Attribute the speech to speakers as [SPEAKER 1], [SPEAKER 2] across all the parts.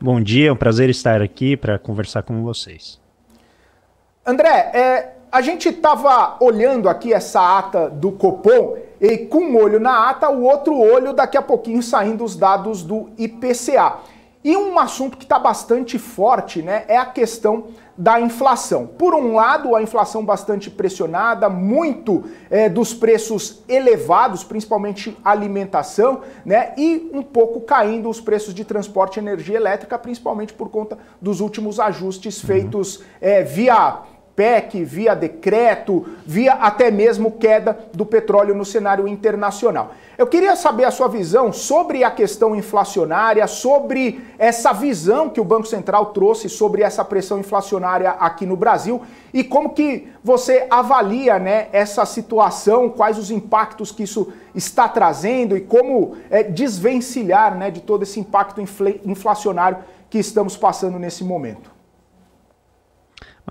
[SPEAKER 1] Bom dia, é um prazer estar aqui para conversar com vocês.
[SPEAKER 2] André, é, a gente estava olhando aqui essa ata do Copom e com um olho na ata, o outro olho daqui a pouquinho saindo os dados do IPCA. E um assunto que está bastante forte né, é a questão da inflação. Por um lado, a inflação bastante pressionada, muito é, dos preços elevados, principalmente alimentação, né? E um pouco caindo os preços de transporte e energia elétrica, principalmente por conta dos últimos ajustes uhum. feitos é, via PEC, via decreto, via até mesmo queda do petróleo no cenário internacional. Eu queria saber a sua visão sobre a questão inflacionária, sobre essa visão que o Banco Central trouxe sobre essa pressão inflacionária aqui no Brasil e como que você avalia né, essa situação, quais os impactos que isso está trazendo e como é, desvencilhar né, de todo esse impacto inflacionário que estamos passando nesse momento.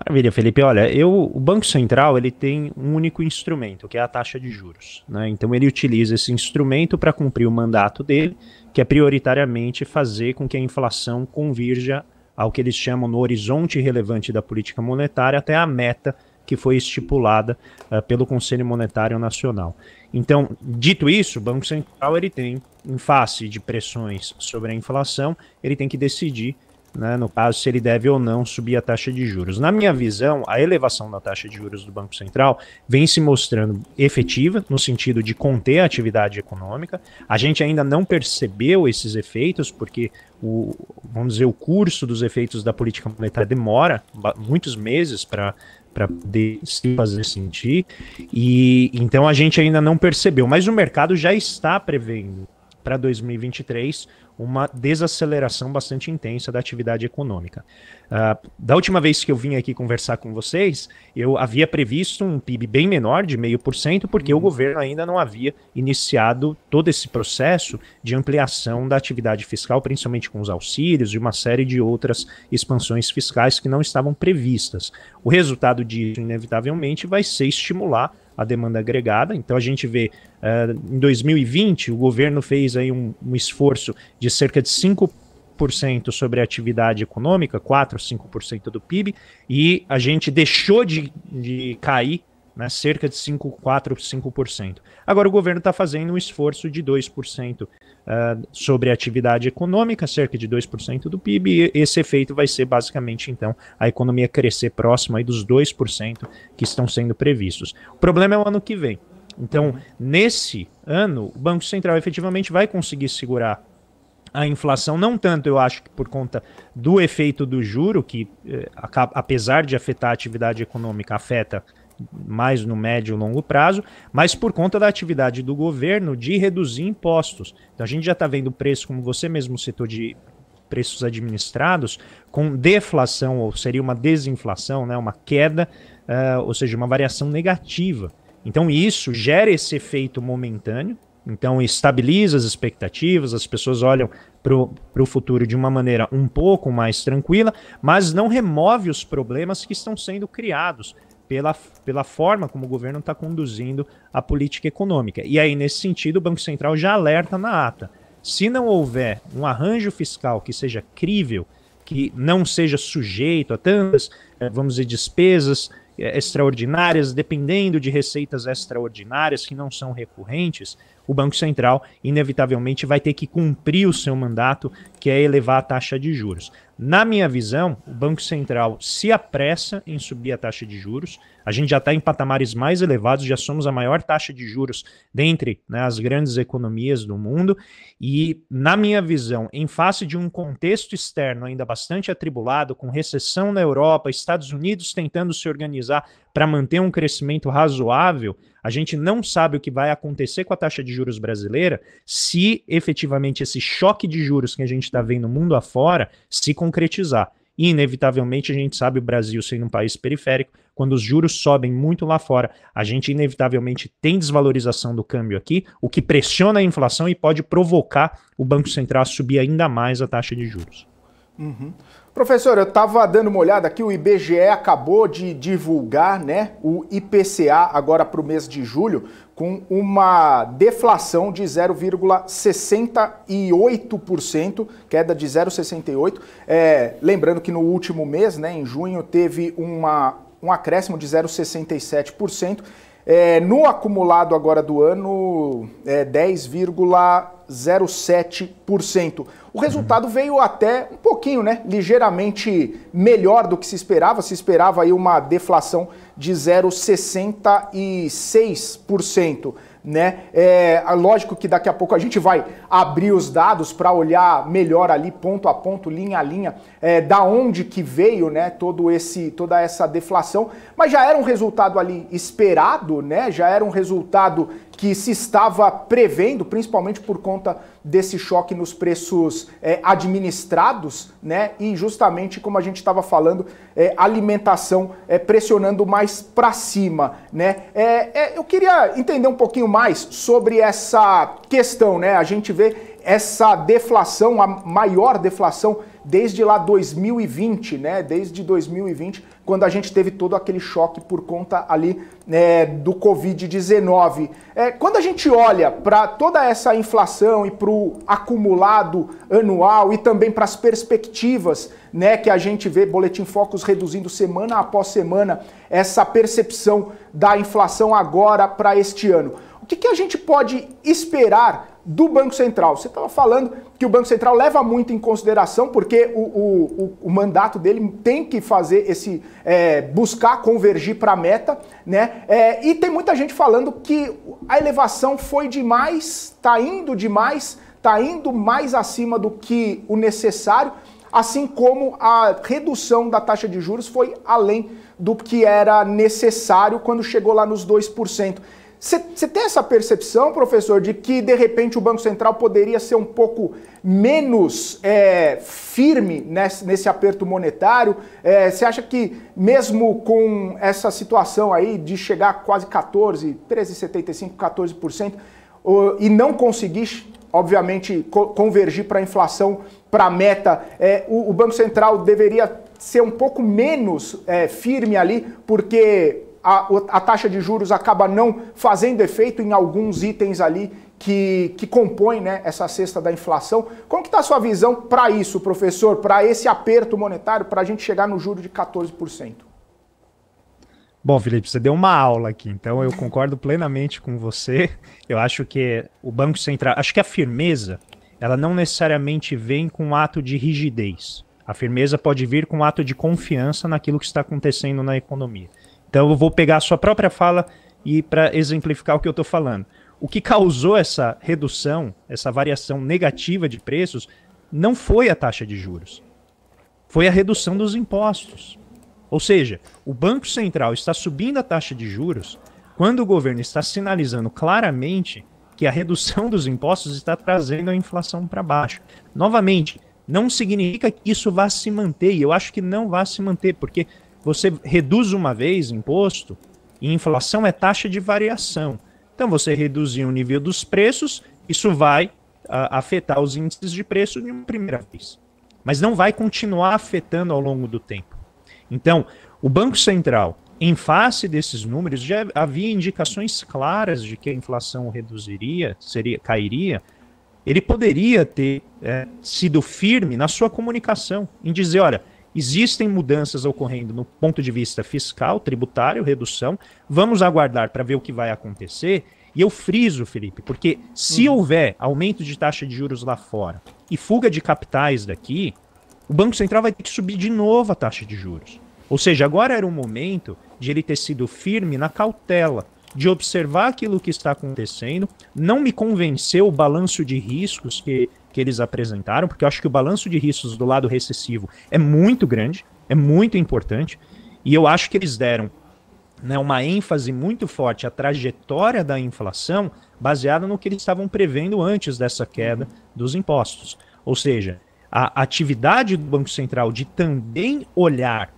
[SPEAKER 1] Maravilha, Felipe. Olha, eu, o Banco Central ele tem um único instrumento, que é a taxa de juros. Né? Então ele utiliza esse instrumento para cumprir o mandato dele, que é prioritariamente fazer com que a inflação convirja ao que eles chamam no horizonte relevante da política monetária até a meta que foi estipulada uh, pelo Conselho Monetário Nacional. Então, dito isso, o Banco Central ele tem, em face de pressões sobre a inflação, ele tem que decidir né, no caso, se ele deve ou não subir a taxa de juros. Na minha visão, a elevação da taxa de juros do Banco Central vem se mostrando efetiva, no sentido de conter a atividade econômica. A gente ainda não percebeu esses efeitos, porque o, vamos dizer, o curso dos efeitos da política monetária demora muitos meses para para poder se fazer sentir, e então a gente ainda não percebeu, mas o mercado já está prevendo para 2023 uma desaceleração bastante intensa da atividade econômica. Uh, da última vez que eu vim aqui conversar com vocês, eu havia previsto um PIB bem menor, de 0,5%, porque uhum. o governo ainda não havia iniciado todo esse processo de ampliação da atividade fiscal, principalmente com os auxílios e uma série de outras expansões fiscais que não estavam previstas. O resultado disso, inevitavelmente, vai ser estimular a demanda agregada. Então a gente vê uh, em 2020 o governo fez aí um, um esforço de cerca de 5 sobre a atividade econômica, 4, 5% do PIB, e a gente deixou de, de cair né, cerca de 5, 4, 5%. Agora o governo está fazendo um esforço de 2% ah, sobre a atividade econômica, cerca de 2% do PIB, e esse efeito vai ser basicamente, então, a economia crescer próximo aí dos 2% que estão sendo previstos. O problema é o ano que vem. Então, uhum. nesse ano, o Banco Central efetivamente vai conseguir segurar a inflação, não tanto, eu acho, que por conta do efeito do juro, que eh, apesar de afetar a atividade econômica, afeta mais no médio e longo prazo, mas por conta da atividade do governo de reduzir impostos. Então a gente já está vendo o preço, como você mesmo citou, de preços administrados, com deflação, ou seria uma desinflação, né, uma queda, uh, ou seja, uma variação negativa. Então isso gera esse efeito momentâneo, então estabiliza as expectativas, as pessoas olham para o futuro de uma maneira um pouco mais tranquila, mas não remove os problemas que estão sendo criados pela, pela forma como o governo está conduzindo a política econômica. E aí, nesse sentido, o Banco Central já alerta na ata. Se não houver um arranjo fiscal que seja crível, que não seja sujeito a tantas, eh, vamos dizer, despesas eh, extraordinárias, dependendo de receitas extraordinárias que não são recorrentes, o Banco Central inevitavelmente vai ter que cumprir o seu mandato, que é elevar a taxa de juros. Na minha visão, o Banco Central se apressa em subir a taxa de juros. A gente já está em patamares mais elevados, já somos a maior taxa de juros dentre né, as grandes economias do mundo. E, na minha visão, em face de um contexto externo ainda bastante atribulado, com recessão na Europa, Estados Unidos tentando se organizar para manter um crescimento razoável, a gente não sabe o que vai acontecer com a taxa de juros brasileira se efetivamente esse choque de juros que a gente está vendo mundo afora se concretizar. E, inevitavelmente, a gente sabe o Brasil sendo um país periférico, quando os juros sobem muito lá fora, a gente inevitavelmente tem desvalorização do câmbio aqui, o que pressiona a inflação e pode provocar o Banco Central a subir ainda mais a taxa de juros.
[SPEAKER 2] Uhum. Professor, eu estava dando uma olhada aqui, o IBGE acabou de divulgar né, o IPCA agora para o mês de julho, com uma deflação de 0,68%, queda de 0,68%. É, lembrando que no último mês, né, em junho, teve uma um acréscimo de 0,67% é, no acumulado agora do ano, é 10,07%. O resultado uhum. veio até um pouquinho, né? Ligeiramente melhor do que se esperava. Se esperava aí uma deflação de 0,66% né? É, é lógico que daqui a pouco a gente vai abrir os dados para olhar melhor ali ponto a ponto, linha a linha, é, da onde que veio, né? Todo esse, toda essa deflação, mas já era um resultado ali esperado, né? Já era um resultado que se estava prevendo, principalmente por conta desse choque nos preços é, administrados, né? E justamente como a gente estava falando, é, alimentação é, pressionando mais para cima, né? É, é, eu queria entender um pouquinho mais sobre essa questão, né? A gente vê essa deflação, a maior deflação desde lá 2020, né? Desde 2020, quando a gente teve todo aquele choque por conta ali né, do Covid-19. É, quando a gente olha para toda essa inflação e para o acumulado anual e também para as perspectivas, né? Que a gente vê Boletim Focus reduzindo semana após semana essa percepção da inflação agora para este ano. O que, que a gente pode esperar do Banco Central. Você estava falando que o Banco Central leva muito em consideração, porque o, o, o mandato dele tem que fazer esse. É, buscar convergir para a meta, né? É, e tem muita gente falando que a elevação foi demais, está indo demais, está indo mais acima do que o necessário, assim como a redução da taxa de juros foi além do que era necessário quando chegou lá nos 2%. Você tem essa percepção, professor, de que de repente o Banco Central poderia ser um pouco menos é, firme nesse, nesse, aperto monetário? É, você é, acha que mesmo com essa situação aí de chegar a quase 14, 13,75, 14%, e não conseguir, obviamente, co convergir para a inflação, para a meta, é, o, o, Banco Central deveria ser um pouco menos é, firme ali, porque a, a taxa de juros acaba não fazendo efeito em alguns itens ali que, que compõem né, essa cesta da inflação. Como que está a sua visão para isso, professor, para esse aperto monetário, para a gente chegar no juro de 14%?
[SPEAKER 1] Bom, Felipe, você deu uma aula aqui, então eu concordo plenamente com você. Eu acho que o Banco Central, acho que a firmeza, ela não necessariamente vem com um ato de rigidez. A firmeza pode vir com um ato de confiança naquilo que está acontecendo na economia. Então eu vou pegar a sua própria fala e para exemplificar o que eu estou falando. O que causou essa redução, essa variação negativa de preços, não foi a taxa de juros, foi a redução dos impostos. Ou seja, o Banco Central está subindo a taxa de juros quando o governo está sinalizando claramente que a redução dos impostos está trazendo a inflação para baixo. Novamente, não significa que isso vá se manter, e eu acho que não vai se manter, porque você reduz uma vez imposto, e inflação é taxa de variação. Então, você reduzir o nível dos preços, isso vai ah, afetar os índices de preço de uma primeira vez. Mas não vai continuar afetando ao longo do tempo. Então, o Banco Central, em face desses números, já havia indicações claras de que a inflação reduziria, seria, cairia. Ele poderia ter é, sido firme na sua comunicação, em dizer, olha, Existem mudanças ocorrendo no ponto de vista fiscal, tributário, redução. Vamos aguardar para ver o que vai acontecer. E eu friso, Felipe, porque se uhum. houver aumento de taxa de juros lá fora e fuga de capitais daqui, o Banco Central vai ter que subir de novo a taxa de juros. Ou seja, agora era o momento de ele ter sido firme na cautela, de observar aquilo que está acontecendo. Não me convenceu o balanço de riscos que que eles apresentaram, porque eu acho que o balanço de riscos do lado recessivo é muito grande, é muito importante, e eu acho que eles deram né, uma ênfase muito forte à trajetória da inflação, baseada no que eles estavam prevendo antes dessa queda dos impostos. Ou seja, a atividade do Banco Central de também olhar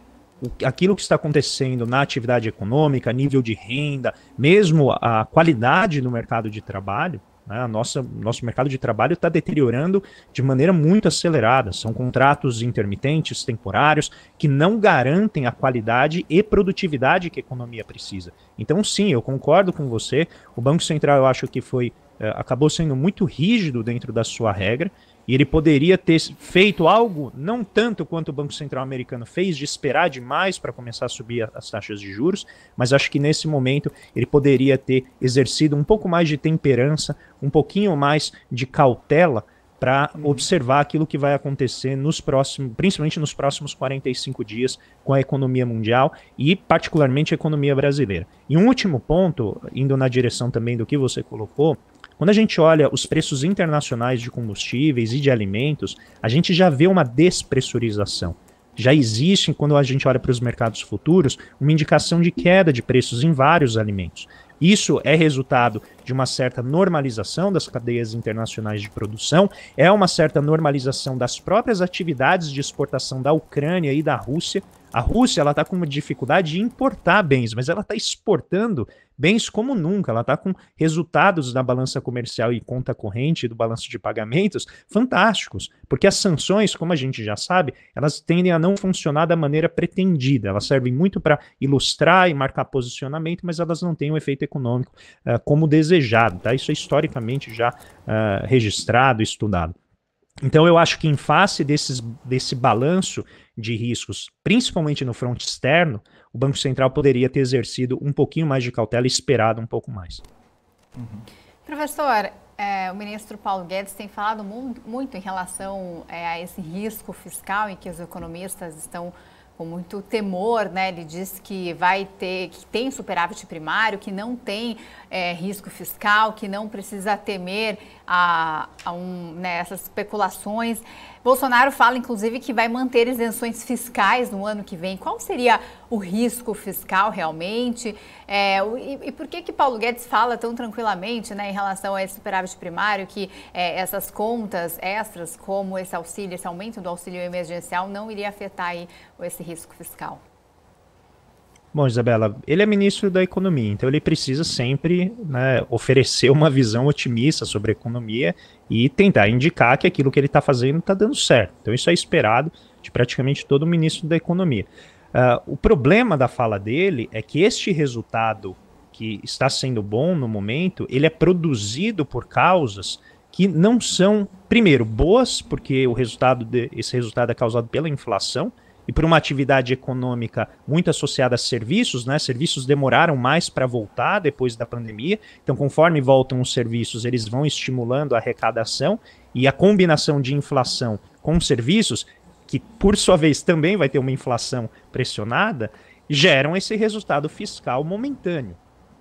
[SPEAKER 1] aquilo que está acontecendo na atividade econômica, nível de renda, mesmo a qualidade do mercado de trabalho, né? Nossa, nosso mercado de trabalho está deteriorando de maneira muito acelerada. São contratos intermitentes, temporários, que não garantem a qualidade e produtividade que a economia precisa. Então, sim, eu concordo com você. O Banco Central, eu acho que foi eh, acabou sendo muito rígido dentro da sua regra e ele poderia ter feito algo, não tanto quanto o Banco Central americano fez, de esperar demais para começar a subir as taxas de juros, mas acho que nesse momento ele poderia ter exercido um pouco mais de temperança, um pouquinho mais de cautela para hum. observar aquilo que vai acontecer nos próximos, principalmente nos próximos 45 dias com a economia mundial e particularmente a economia brasileira. E um último ponto, indo na direção também do que você colocou, quando a gente olha os preços internacionais de combustíveis e de alimentos, a gente já vê uma despressurização. Já existe, quando a gente olha para os mercados futuros, uma indicação de queda de preços em vários alimentos. Isso é resultado de uma certa normalização das cadeias internacionais de produção, é uma certa normalização das próprias atividades de exportação da Ucrânia e da Rússia. A Rússia ela está com uma dificuldade de importar bens, mas ela está exportando bens como nunca. Ela está com resultados da balança comercial e conta corrente do balanço de pagamentos fantásticos, porque as sanções, como a gente já sabe, elas tendem a não funcionar da maneira pretendida. Elas servem muito para ilustrar e marcar posicionamento, mas elas não têm o um efeito econômico uh, como desejado. Tá? Isso é historicamente já uh, registrado, estudado. Então, eu acho que em face desses, desse balanço de riscos, principalmente no fronte externo, o Banco Central poderia ter exercido um pouquinho mais de cautela, esperado um pouco mais.
[SPEAKER 3] Uhum. Professor, é, o ministro Paulo Guedes tem falado muito em relação é, a esse risco fiscal em que os economistas estão com muito temor, né? Ele diz que vai ter, que tem superávit primário, que não tem é, risco fiscal, que não precisa temer a, a um, né, essas especulações. Bolsonaro fala, inclusive, que vai manter isenções fiscais no ano que vem. Qual seria o risco fiscal realmente? É, e, e, por que que Paulo Guedes fala tão tranquilamente né, em relação a esse superávit primário, que é, essas contas extras, como esse auxílio, esse aumento do auxílio emergencial, não iria afetar aí, esse risco fiscal?
[SPEAKER 1] Bom, Isabela, ele é ministro da Economia, então ele precisa sempre né, oferecer uma visão otimista sobre a economia e tentar indicar que aquilo que ele está fazendo está dando certo. Então, isso é esperado de praticamente todo ministro da Economia. Uh, o problema da fala dele é que este resultado que está sendo bom no momento, ele é produzido por causas que não são, primeiro, boas, porque o resultado de, esse resultado é causado pela inflação, e por uma atividade econômica muito associada a serviços, né? Serviços demoraram mais para voltar depois da pandemia. Então, conforme voltam os serviços, eles vão estimulando a arrecadação e a combinação de inflação com serviços, que por sua vez também vai ter uma inflação pressionada, geram esse resultado fiscal momentâneo.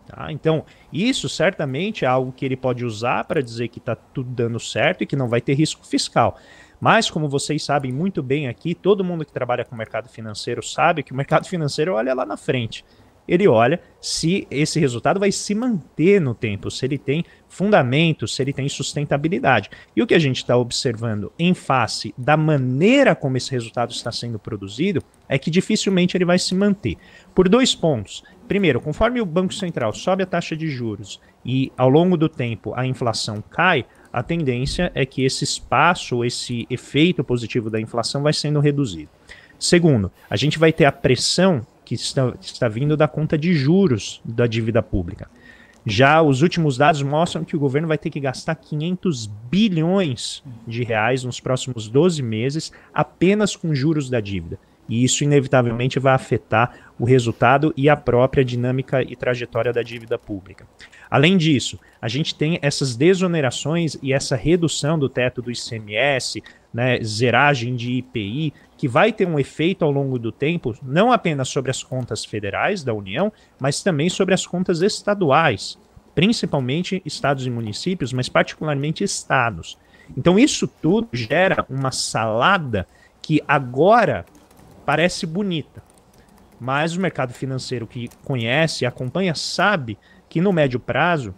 [SPEAKER 1] Tá? Então, isso certamente é algo que ele pode usar para dizer que está tudo dando certo e que não vai ter risco fiscal. Mas, como vocês sabem muito bem aqui, todo mundo que trabalha com o mercado financeiro sabe que o mercado financeiro olha lá na frente. Ele olha se esse resultado vai se manter no tempo, se ele tem fundamento, se ele tem sustentabilidade. E o que a gente está observando em face da maneira como esse resultado está sendo produzido é que dificilmente ele vai se manter. Por dois pontos. Primeiro, conforme o Banco Central sobe a taxa de juros e ao longo do tempo a inflação cai, a tendência é que esse espaço, esse efeito positivo da inflação vai sendo reduzido. Segundo, a gente vai ter a pressão que está, que está vindo da conta de juros da dívida pública. Já os últimos dados mostram que o governo vai ter que gastar 500 bilhões de reais nos próximos 12 meses apenas com juros da dívida e isso inevitavelmente vai afetar o resultado e a própria dinâmica e trajetória da dívida pública. Além disso, a gente tem essas desonerações e essa redução do teto do ICMS, né, zeragem de IPI, que vai ter um efeito ao longo do tempo, não apenas sobre as contas federais da União, mas também sobre as contas estaduais, principalmente estados e municípios, mas particularmente estados. Então, isso tudo gera uma salada que agora parece bonita. Mas o mercado financeiro que conhece, acompanha, sabe que no médio prazo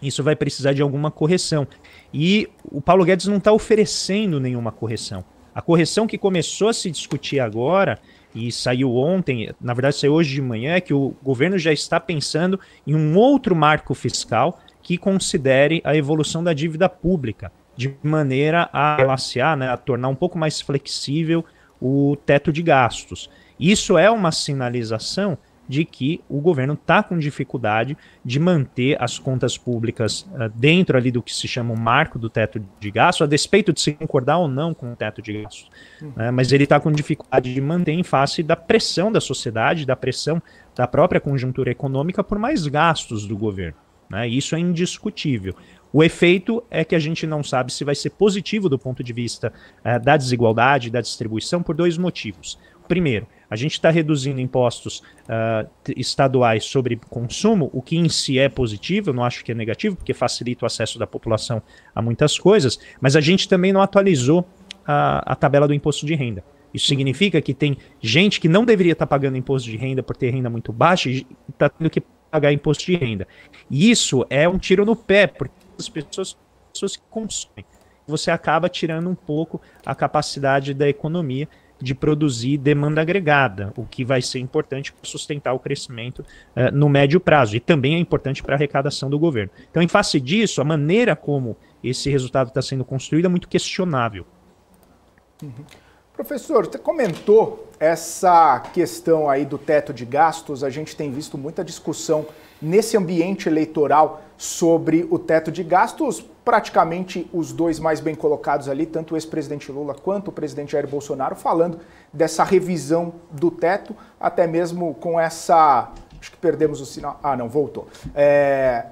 [SPEAKER 1] isso vai precisar de alguma correção. E o Paulo Guedes não está oferecendo nenhuma correção. A correção que começou a se discutir agora e saiu ontem, na verdade saiu hoje de manhã, é que o governo já está pensando em um outro marco fiscal que considere a evolução da dívida pública, de maneira a relaxar, né, a tornar um pouco mais flexível o teto de gastos. Isso é uma sinalização de que o governo está com dificuldade de manter as contas públicas uh, dentro ali do que se chama o marco do teto de gasto, a despeito de se concordar ou não com o teto de gasto. Uhum. Né, mas ele está com dificuldade de manter em face da pressão da sociedade, da pressão da própria conjuntura econômica por mais gastos do governo. Né, isso é indiscutível. O efeito é que a gente não sabe se vai ser positivo do ponto de vista uh, da desigualdade, da distribuição, por dois motivos. Primeiro, a gente está reduzindo impostos uh, estaduais sobre consumo, o que em si é positivo, eu não acho que é negativo, porque facilita o acesso da população a muitas coisas, mas a gente também não atualizou a, a tabela do imposto de renda. Isso significa que tem gente que não deveria estar tá pagando imposto de renda por ter renda muito baixa e está tendo que pagar imposto de renda. E isso é um tiro no pé, porque as pessoas, pessoas que consomem. Você acaba tirando um pouco a capacidade da economia de produzir demanda agregada, o que vai ser importante para sustentar o crescimento uh, no médio prazo e também é importante para a arrecadação do governo. Então, em face disso, a maneira como esse resultado está sendo construído é muito questionável.
[SPEAKER 2] Uhum. Professor, você comentou essa questão aí do teto de gastos. A gente tem visto muita discussão nesse ambiente eleitoral sobre o teto de gastos. Praticamente os dois mais bem colocados ali, tanto o ex-presidente Lula quanto o presidente Jair Bolsonaro, falando dessa revisão do teto, até mesmo com essa. Acho que perdemos o sinal. Ah, não, voltou. É...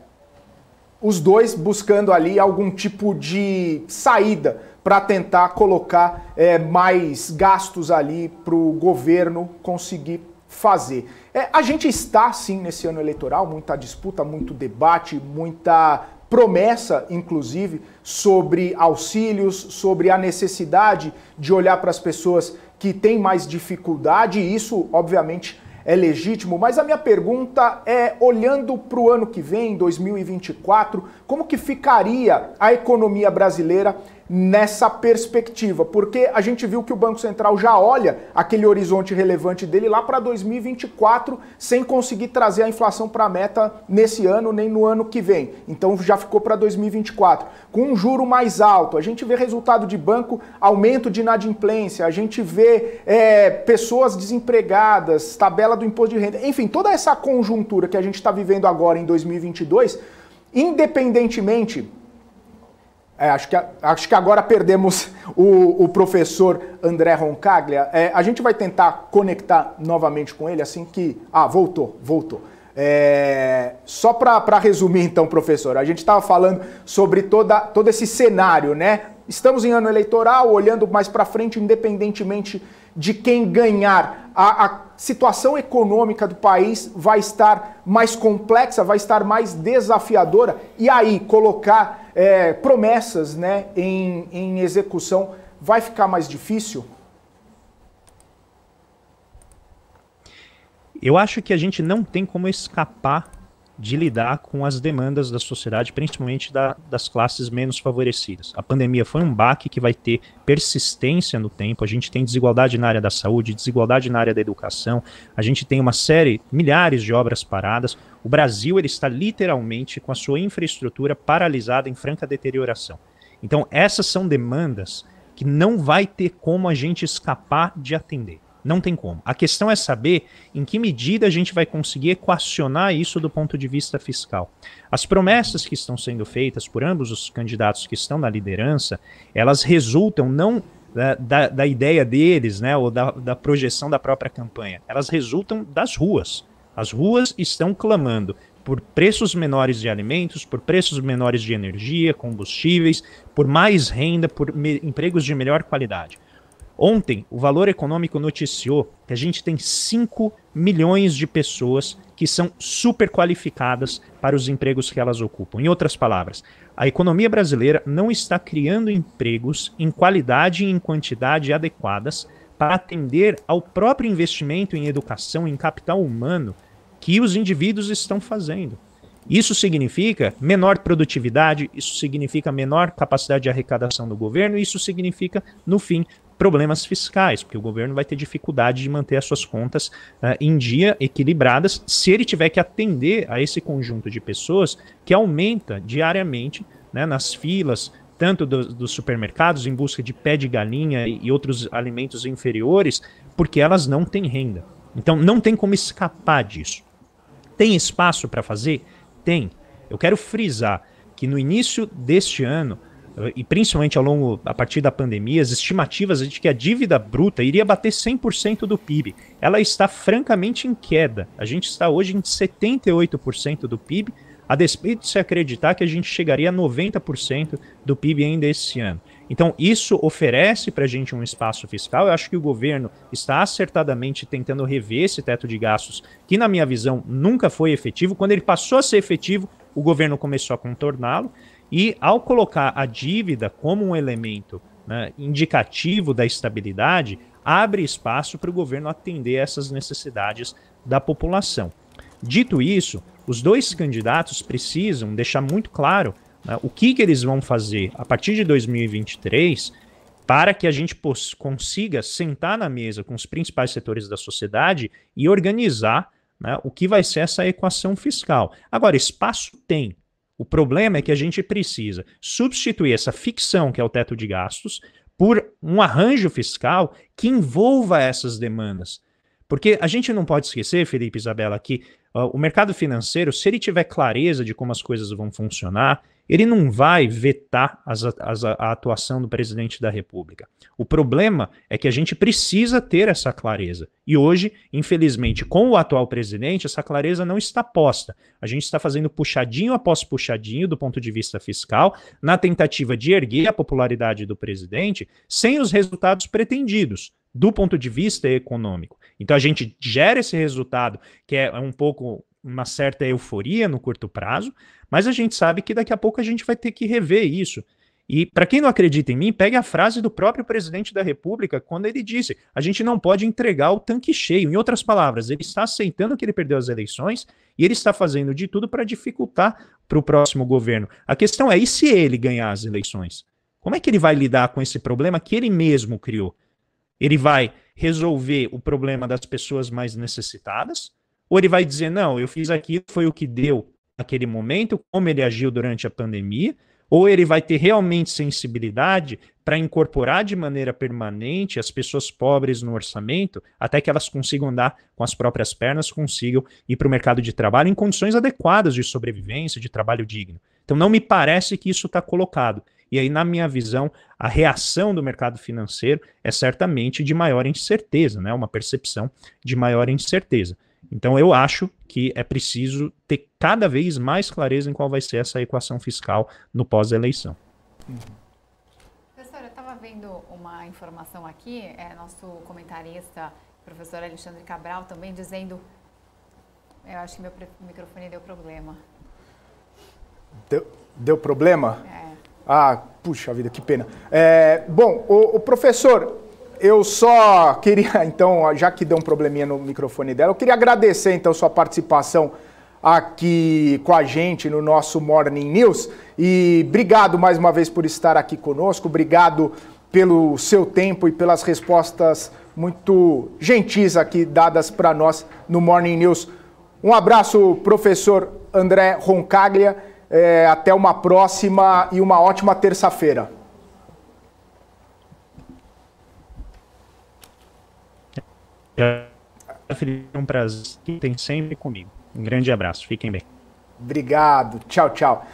[SPEAKER 2] Os dois buscando ali algum tipo de saída para tentar colocar é, mais gastos ali para o governo conseguir fazer. É, a gente está sim nesse ano eleitoral, muita disputa, muito debate, muita promessa, inclusive, sobre auxílios, sobre a necessidade de olhar para as pessoas que têm mais dificuldade, e isso, obviamente, é legítimo, mas a minha pergunta é, olhando para o ano que vem, 2024, como que ficaria a economia brasileira nessa perspectiva, porque a gente viu que o Banco Central já olha aquele horizonte relevante dele lá para 2024, sem conseguir trazer a inflação para a meta nesse ano nem no ano que vem. Então já ficou para 2024. Com um juro mais alto, a gente vê resultado de banco, aumento de inadimplência, a gente vê é, pessoas desempregadas, tabela do imposto de renda, enfim, toda essa conjuntura que a gente está vivendo agora em 2022, independentemente é, acho, que, acho que agora perdemos o, o professor André Roncaglia. É, a gente vai tentar conectar novamente com ele assim que. Ah, voltou, voltou. É, só para resumir, então, professor, a gente estava falando sobre toda, todo esse cenário, né? Estamos em ano eleitoral, olhando mais para frente, independentemente de quem ganhar a, a situação econômica do país vai estar mais complexa, vai estar mais desafiadora, e aí colocar é, promessas né, em, em execução vai ficar mais difícil?
[SPEAKER 1] Eu acho que a gente não tem como escapar de lidar com as demandas da sociedade, principalmente da, das classes menos favorecidas. A pandemia foi um baque que vai ter persistência no tempo. A gente tem desigualdade na área da saúde, desigualdade na área da educação. A gente tem uma série, milhares de obras paradas. O Brasil ele está literalmente com a sua infraestrutura paralisada em franca deterioração. Então essas são demandas que não vai ter como a gente escapar de atender. Não tem como. A questão é saber em que medida a gente vai conseguir equacionar isso do ponto de vista fiscal. As promessas que estão sendo feitas por ambos os candidatos que estão na liderança, elas resultam não da, né, da, da ideia deles, né, ou da, da projeção da própria campanha, elas resultam das ruas. As ruas estão clamando por preços menores de alimentos, por preços menores de energia, combustíveis, por mais renda, por empregos de melhor qualidade. Ontem, o Valor Econômico noticiou que a gente tem 5 milhões de pessoas que são super qualificadas para os empregos que elas ocupam. Em outras palavras, a economia brasileira não está criando empregos em qualidade e em quantidade adequadas para atender ao próprio investimento em educação, em capital humano que os indivíduos estão fazendo. Isso significa menor produtividade, isso significa menor capacidade de arrecadação do governo, isso significa, no fim, problemas fiscais, porque o governo vai ter dificuldade de manter as suas contas uh, em dia, equilibradas, se ele tiver que atender a esse conjunto de pessoas que aumenta diariamente né, nas filas, tanto do, dos supermercados em busca de pé de galinha e, e outros alimentos inferiores, porque elas não têm renda. Então não tem como escapar disso. Tem espaço para fazer? Tem. Eu quero frisar que no início deste ano, e principalmente ao longo, a partir da pandemia, as estimativas de que a dívida bruta iria bater 100% do PIB. Ela está francamente em queda. A gente está hoje em 78% do PIB, a despeito de se acreditar que a gente chegaria a 90% do PIB ainda esse ano. Então, isso oferece para a gente um espaço fiscal. Eu acho que o governo está acertadamente tentando rever esse teto de gastos, que, na minha visão, nunca foi efetivo. Quando ele passou a ser efetivo, o governo começou a contorná-lo. E ao colocar a dívida como um elemento né, indicativo da estabilidade, abre espaço para o governo atender essas necessidades da população. Dito isso, os dois candidatos precisam deixar muito claro né, o que, que eles vão fazer a partir de 2023 para que a gente consiga sentar na mesa com os principais setores da sociedade e organizar né, o que vai ser essa equação fiscal. Agora, espaço tem. O problema é que a gente precisa substituir essa ficção, que é o teto de gastos, por um arranjo fiscal que envolva essas demandas. Porque a gente não pode esquecer, Felipe Isabela, que uh, o mercado financeiro, se ele tiver clareza de como as coisas vão funcionar, ele não vai vetar as, as, a atuação do presidente da República. O problema é que a gente precisa ter essa clareza. E hoje, infelizmente, com o atual presidente, essa clareza não está posta. A gente está fazendo puxadinho após puxadinho do ponto de vista fiscal, na tentativa de erguer a popularidade do presidente, sem os resultados pretendidos do ponto de vista econômico. Então a gente gera esse resultado que é um pouco uma certa euforia no curto prazo, mas a gente sabe que daqui a pouco a gente vai ter que rever isso. E para quem não acredita em mim, pegue a frase do próprio presidente da República quando ele disse: a gente não pode entregar o tanque cheio. Em outras palavras, ele está aceitando que ele perdeu as eleições e ele está fazendo de tudo para dificultar para o próximo governo. A questão é: e se ele ganhar as eleições? Como é que ele vai lidar com esse problema que ele mesmo criou? Ele vai resolver o problema das pessoas mais necessitadas, ou ele vai dizer, não, eu fiz aquilo, foi o que deu naquele momento, como ele agiu durante a pandemia, ou ele vai ter realmente sensibilidade para incorporar de maneira permanente as pessoas pobres no orçamento, até que elas consigam andar com as próprias pernas, consigam ir para o mercado de trabalho em condições adequadas de sobrevivência, de trabalho digno. Então, não me parece que isso está colocado. E aí, na minha visão, a reação do mercado financeiro é certamente de maior incerteza, né? uma percepção de maior incerteza. Então eu acho que é preciso ter cada vez mais clareza em qual vai ser essa equação fiscal no pós-eleição.
[SPEAKER 2] Uhum
[SPEAKER 3] vendo uma informação aqui, é, nosso comentarista, professor Alexandre Cabral, também dizendo. Eu acho que meu microfone deu problema.
[SPEAKER 2] Deu, deu problema? É. Ah, puxa vida, que pena. É, bom, o, o professor, eu só queria, então, já que deu um probleminha no microfone dela, eu queria agradecer, então, sua participação aqui com a gente no nosso Morning News. E obrigado mais uma vez por estar aqui conosco, obrigado pelo seu tempo e pelas respostas muito gentis aqui dadas para nós no Morning News. Um abraço, professor André Roncaglia. É, até uma próxima e uma ótima terça-feira.
[SPEAKER 1] é um prazer que tem sempre comigo. Um grande abraço, fiquem bem.
[SPEAKER 2] Obrigado, tchau, tchau.